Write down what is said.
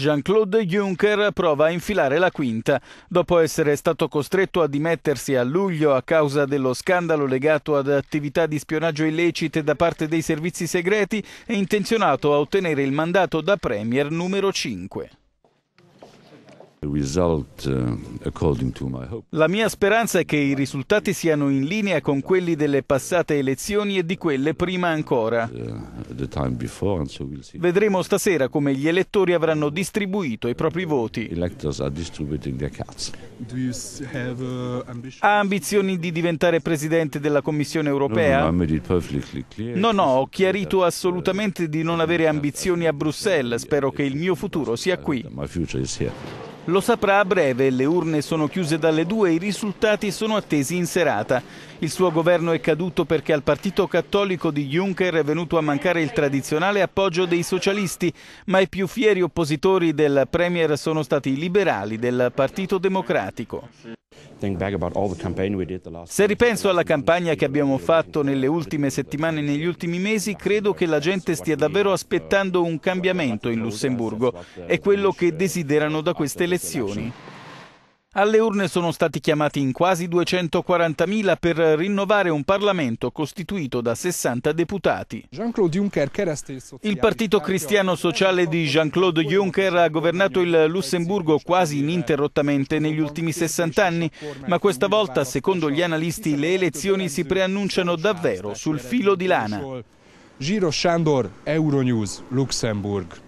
Jean-Claude Juncker prova a infilare la quinta. Dopo essere stato costretto a dimettersi a luglio a causa dello scandalo legato ad attività di spionaggio illecite da parte dei servizi segreti, è intenzionato a ottenere il mandato da Premier numero 5. Uh, La mia speranza è che i risultati siano in linea con quelli delle passate elezioni e di quelle prima ancora. Uh, Vedremo stasera come gli elettori avranno distribuito i propri voti. Uh, ha ambizioni di diventare presidente della Commissione europea? No, no, ho chiarito assolutamente di non avere ambizioni a Bruxelles. Spero che il mio futuro sia qui. Lo saprà a breve, le urne sono chiuse dalle due e i risultati sono attesi in serata. Il suo governo è caduto perché al partito cattolico di Juncker è venuto a mancare il tradizionale appoggio dei socialisti, ma i più fieri oppositori del Premier sono stati i liberali del Partito Democratico. Se ripenso alla campagna che abbiamo fatto nelle ultime settimane e negli ultimi mesi, credo che la gente stia davvero aspettando un cambiamento in Lussemburgo. È quello che desiderano da queste elezioni. Alle urne sono stati chiamati in quasi 240.000 per rinnovare un Parlamento costituito da 60 deputati. Il Partito Cristiano Sociale di Jean-Claude Juncker ha governato il Lussemburgo quasi ininterrottamente negli ultimi 60 anni, ma questa volta, secondo gli analisti, le elezioni si preannunciano davvero sul filo di lana. Giro Chandor, Euronews, Luxemburg.